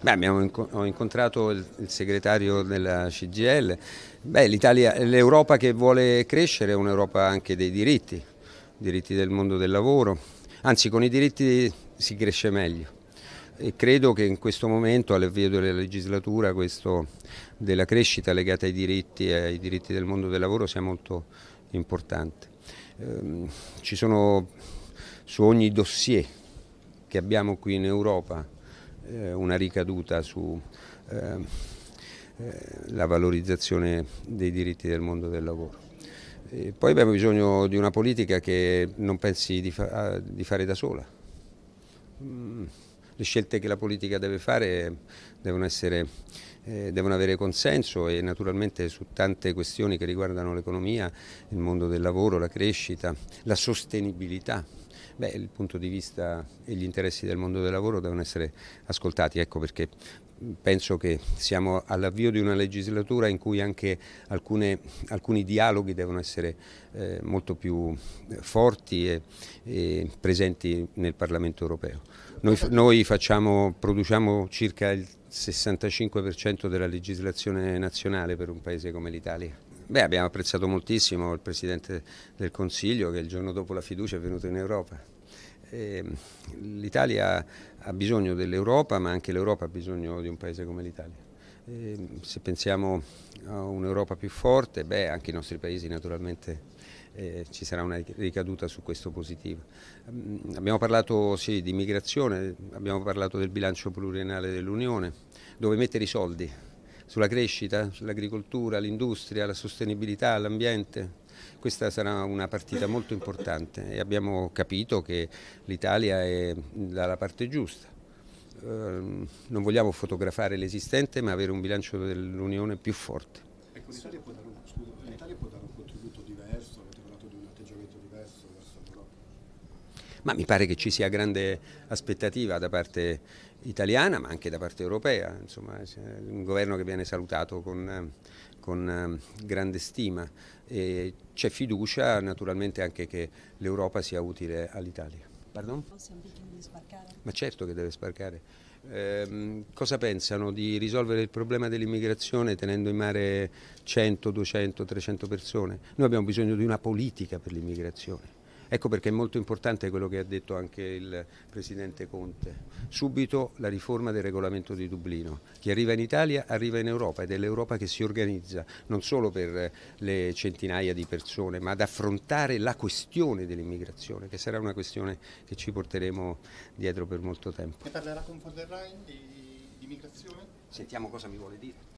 Beh, abbiamo inco ho incontrato il, il, segretario della CGL. L'Italia, l'Europa che vuole crescere è un'Europa anche dei diritti, diritti del mondo del lavoro. Anzi, con i diritti si cresce meglio. E credo che in questo momento, all'avvio della legislatura, questo della crescita legata ai diritti e ai diritti del mondo del lavoro sia molto importante. Ehm, ci sono su ogni dossier che abbiamo qui in Europa eh, una ricaduta sulla ehm, eh, valorizzazione dei diritti del mondo del lavoro. E poi abbiamo bisogno di una politica che non pensi di, fa ah, di fare da sola. Mm, le scelte che la politica deve fare devono, essere, eh, devono avere consenso e naturalmente su tante questioni che riguardano l'economia, il mondo del lavoro, la crescita, la sostenibilità. Beh, il punto di vista e gli interessi del mondo del lavoro devono essere ascoltati, ecco perché penso che siamo all'avvio di una legislatura in cui anche alcune, alcuni dialoghi devono essere eh, molto più eh, forti e, e, presenti nel Parlamento europeo. Noi, noi facciamo, produciamo circa il 65% della legislazione nazionale per un paese come l'Italia. Beh, abbiamo apprezzato moltissimo il Presidente del Consiglio che il giorno dopo la fiducia è venuto in Europa. Ehm, L'Italia ha bisogno dell'Europa, ma anche l'Europa ha bisogno di un paese come l'Italia. Ehm, se pensiamo a un'Europa più forte, beh, anche i nostri paesi naturalmente eh, ci sarà una ricaduta su questo positivo. Mm, abbiamo parlato sì, di migrazione, abbiamo parlato del bilancio pluriennale dell'Unione, dove mettere i soldi sulla crescita, sull'agricoltura, l'industria, la sostenibilità, l'ambiente questa sarà una partita molto importante e abbiamo capito che l'Italia è dalla parte giusta. Ehm, non vogliamo fotografare l'esistente ma avere un bilancio dell'Unione più forte. Ecco, l'Italia può dare un, scusa, ma mi pare che ci sia grande aspettativa da parte italiana ma anche da parte europea, insomma un governo che viene salutato con, con ehm, grande stima e c'è fiducia naturalmente anche che l'Europa sia utile all'Italia. Pardon? Ma certo che deve sbarcare. Eh, cosa pensano di risolvere il problema dell'immigrazione tenendo in mare 100, 200, 300 persone? Noi abbiamo bisogno di una politica per l'immigrazione. Ecco perché è molto importante quello che ha detto anche il Presidente Conte. Subito la riforma del regolamento di Dublino. Chi arriva in Italia arriva in Europa ed è l'Europa che si organizza non solo per eh, le centinaia di persone ma ad affrontare la questione dell'immigrazione che sarà una questione che ci porteremo dietro per molto tempo. E parlerà con von der Leyen di, di immigrazione? Sentiamo cosa mi vuole dire.